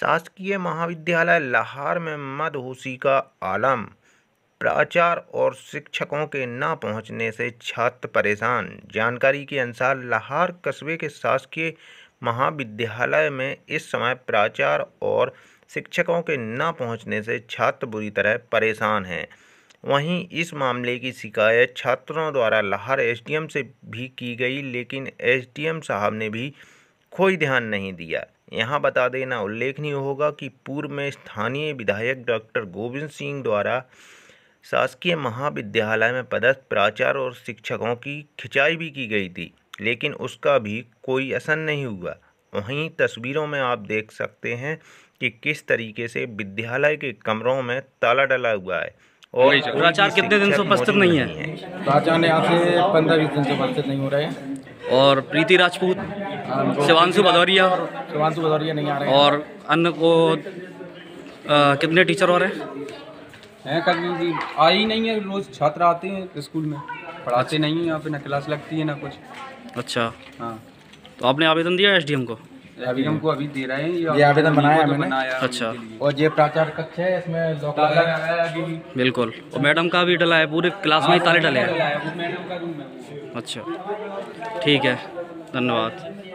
शासकीय महाविद्यालय लाहौर में मदहूसी का आलम प्राचार्य और शिक्षकों के न पहुंचने से छात्र परेशान जानकारी के अनुसार लाहौर कस्बे के शासकीय महाविद्यालय में इस समय प्राचार्य और शिक्षकों के न पहुंचने से छात्र बुरी तरह परेशान हैं वहीं इस मामले की शिकायत छात्रों द्वारा लाहौर एसडीएम से भी की गई लेकिन एसडीएम साहब ने भी कोई ध्यान नहीं दिया यहाँ बता देना उल्लेखनीय होगा कि पूर्व में स्थानीय विधायक डॉक्टर गोविंद सिंह द्वारा शासकीय महाविद्यालय में पदस्थ प्राचार्य और शिक्षकों की खिंचाई भी की गई थी लेकिन उसका भी कोई असर नहीं हुआ वहीं तस्वीरों में आप देख सकते हैं कि किस तरीके से विद्यालय के कमरों में ताला डला हुआ है और प्राचार्य कितने दिन से उपस्थित नहीं है प्राचार्य यहाँ से पंद्रह बीस दिन से उपस्थित नहीं हो रहे हैं और प्रीति राजपूत शिवानशु भदौरिया शिवानशु भदौरिया नहीं आ रहे और अन्य को कितने टीचर और हैं कभी भी आई नहीं है रोज छात्र आते हैं स्कूल में पढ़ाते नहीं हैं यहाँ पे ना क्लास लगती है ना कुछ अच्छा हाँ तो आपने आवेदन दिया एस डी एम को अभी हमको अभी दे रहे हैं ये आवेदन बनाया हमने। तो अच्छा। और ये प्राचार कक्ष है इसमें बिल्कुल और मैडम का भी डला है पूरे क्लास में ही ताले डले हैं हाँ, अच्छा ठीक है धन्यवाद